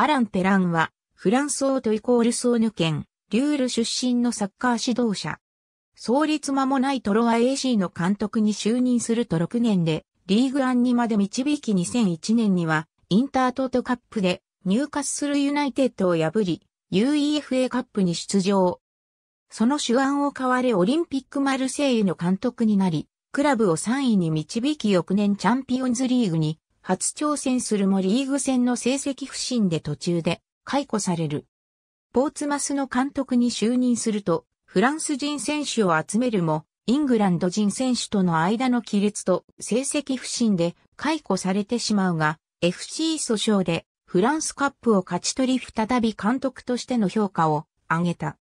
アラン・ペランは、フランスオートイコールソーヌ県、リュール出身のサッカー指導者。創立間もないトロワ AC の監督に就任すると6年で、リーグアンにまで導き2001年には、インタートートカップで、入荷するユナイテッドを破り、UEFA カップに出場。その手腕を買われオリンピックマルセイユの監督になり、クラブを3位に導き翌年チャンピオンズリーグに初挑戦するもリーグ戦の成績不振で途中で解雇される。ポーツマスの監督に就任すると、フランス人選手を集めるも、イングランド人選手との間の亀裂と成績不振で解雇されてしまうが、FC 訴訟でフランスカップを勝ち取り再び監督としての評価を上げた。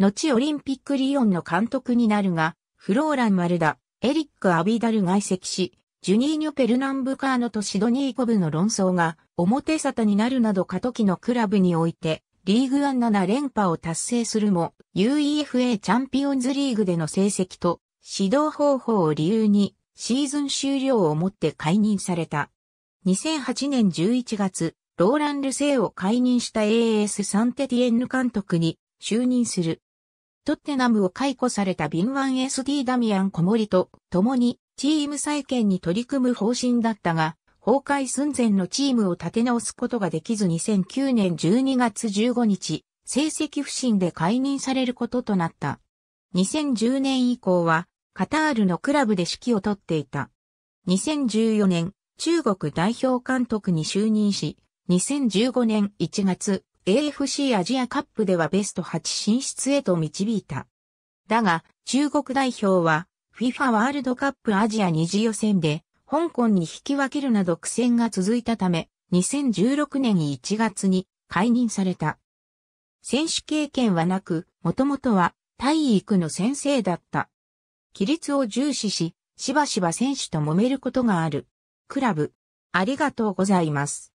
後オリンピックリヨンの監督になるが、フローラン・マルダ、エリック・アビダル外籍し、ジュニーニョ・ペルナンブカーノとシドニーコブの論争が表沙汰になるなど過渡期のクラブにおいてリーグアン7連覇を達成するも UEFA チャンピオンズリーグでの成績と指導方法を理由にシーズン終了をもって解任された。2008年11月、ローラン・ルセイを解任した AS サンテティエンヌ監督に就任する。トッテナムを解雇されたワン SD ダミアン・コモリと共にチーム再建に取り組む方針だったが、崩壊寸前のチームを立て直すことができず2009年12月15日、成績不振で解任されることとなった。2010年以降は、カタールのクラブで指揮をとっていた。2014年、中国代表監督に就任し、2015年1月、AFC アジアカップではベスト8進出へと導いた。だが、中国代表は FIFA ワールドカップアジア二次予選で、香港に引き分けるなど苦戦が続いたため、2016年1月に解任された。選手経験はなく、もともとは体育の先生だった。規律を重視し、しばしば選手と揉めることがある。クラブ。ありがとうございます。